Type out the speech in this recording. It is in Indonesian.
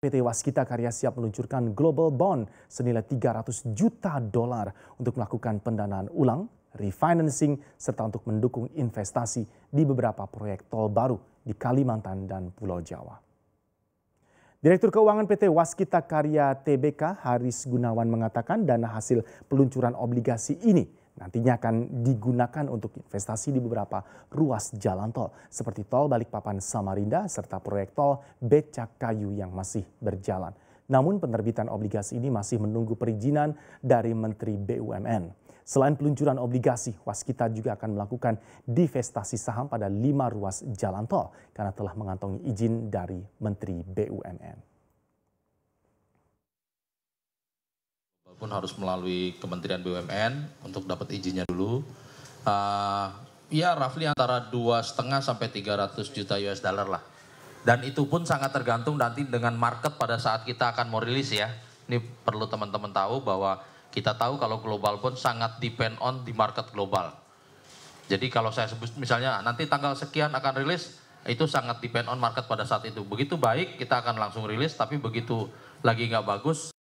PT Waskita Karya siap meluncurkan Global Bond senilai 300 juta dolar untuk melakukan pendanaan ulang, refinancing, serta untuk mendukung investasi di beberapa proyek tol baru di Kalimantan dan Pulau Jawa. Direktur Keuangan PT Waskita Karya TBK Haris Gunawan mengatakan dana hasil peluncuran obligasi ini nantinya akan digunakan untuk investasi di beberapa ruas jalan tol seperti tol Balikpapan Samarinda serta proyek tol Becak Kayu yang masih berjalan. Namun penerbitan obligasi ini masih menunggu perizinan dari Menteri BUMN. Selain peluncuran obligasi, Waskita juga akan melakukan divestasi saham pada lima ruas jalan tol karena telah mengantongi izin dari Menteri BUMN. pun harus melalui Kementerian BUMN untuk dapat izinnya dulu. Uh, ya roughly antara dua setengah sampai 300 juta US dollar lah. Dan itu pun sangat tergantung nanti dengan market pada saat kita akan mau rilis ya. Ini perlu teman-teman tahu bahwa kita tahu kalau global pun sangat depend on di market global. Jadi kalau saya sebut misalnya ah, nanti tanggal sekian akan rilis, itu sangat depend on market pada saat itu. Begitu baik kita akan langsung rilis, tapi begitu lagi nggak bagus,